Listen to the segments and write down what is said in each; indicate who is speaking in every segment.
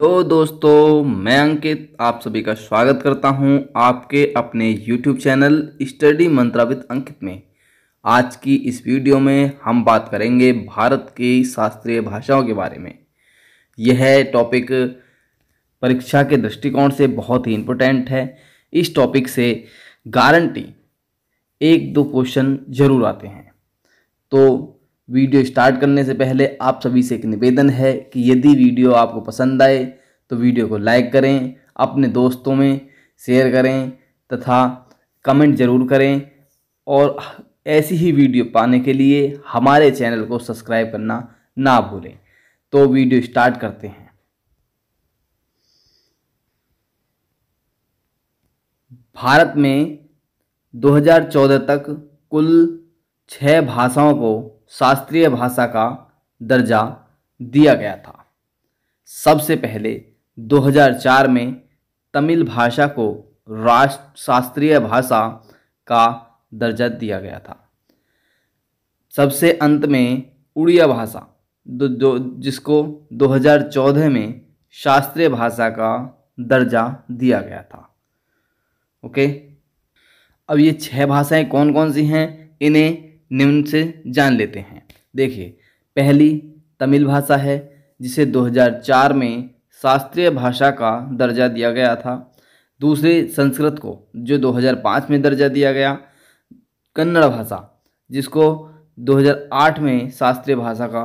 Speaker 1: तो दोस्तों मैं अंकित आप सभी का स्वागत करता हूं आपके अपने YouTube channel study Mantra with Ankit में आज की इस वीडियो में हम बात करेंगे भारत की शास्त्रीय भाषाओं के बारे में यह टॉपिक परीक्षा के दृष्टिकोण से बहुत ही इम्पोर्टेंट है इस टॉपिक से गारंटी एक दो क्वेश्चन जरूर आते हैं तो वीडियो स्टार्ट करने से पहले आप सभी से एक निवेदन है कि यदि वीडियो आपको पसंद आए तो वीडियो को लाइक करें अपने दोस्तों में शेयर करें तथा कमेंट ज़रूर करें और ऐसी ही वीडियो पाने के लिए हमारे चैनल को सब्सक्राइब करना ना भूलें तो वीडियो स्टार्ट करते हैं भारत में 2014 तक कुल छः भाषाओं को शास्त्रीय भाषा का दर्जा दिया गया था सबसे पहले 2004 में तमिल भाषा को राष्ट्र शास्त्रीय भाषा का दर्जा दिया गया था सबसे अंत में उड़िया भाषा दो, दो, जिसको 2014 में शास्त्रीय भाषा का दर्जा दिया गया था ओके अब ये छह भाषाएं कौन कौन सी हैं इन्हें निम्न से जान लेते हैं देखिए पहली तमिल भाषा है जिसे 2004 में शास्त्रीय भाषा का दर्जा दिया गया था दूसरे संस्कृत को जो 2005 में दर्जा दिया गया कन्नड़ भाषा जिसको 2008 में शास्त्रीय भाषा का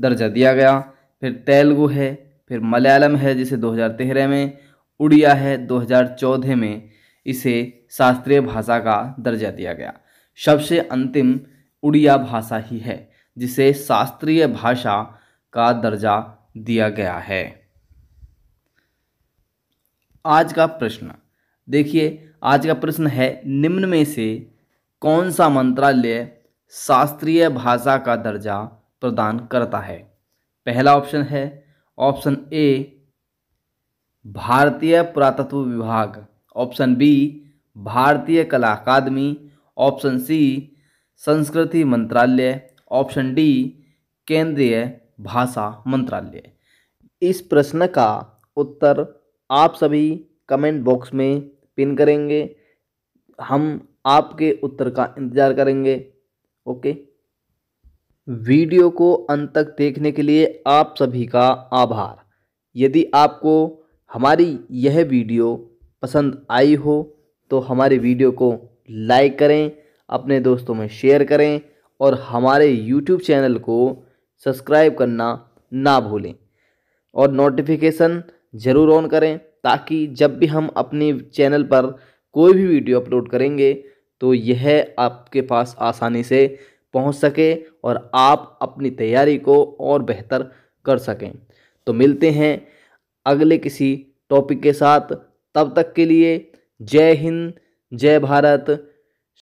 Speaker 1: दर्जा दिया गया फिर तेलुगु है फिर मलयालम है जिसे 2013 में उड़िया है 2014 में इसे शास्त्रीय भाषा का दर्जा दिया गया सबसे अंतिम उड़िया भाषा ही है जिसे शास्त्रीय भाषा का दर्जा दिया गया है आज का प्रश्न देखिए आज का प्रश्न है निम्न में से कौन सा मंत्रालय शास्त्रीय भाषा का दर्जा प्रदान करता है पहला ऑप्शन है ऑप्शन ए भारतीय पुरातत्व विभाग ऑप्शन बी भारतीय कला अकादमी ऑप्शन सी संस्कृति मंत्रालय ऑप्शन डी केंद्रीय भाषा मंत्रालय इस प्रश्न का उत्तर आप सभी कमेंट बॉक्स में पिन करेंगे हम आपके उत्तर का इंतज़ार करेंगे ओके वीडियो को अंत तक देखने के लिए आप सभी का आभार यदि आपको हमारी यह वीडियो पसंद आई हो तो हमारे वीडियो को लाइक करें अपने दोस्तों में शेयर करें और हमारे यूट्यूब चैनल को सब्सक्राइब करना ना भूलें और नोटिफिकेशन ज़रूर ऑन करें ताकि जब भी हम अपने चैनल पर कोई भी वीडियो अपलोड करेंगे तो यह आपके पास आसानी से पहुंच सके और आप अपनी तैयारी को और बेहतर कर सकें तो मिलते हैं अगले किसी टॉपिक के साथ तब तक के लिए जय हिंद जय भारत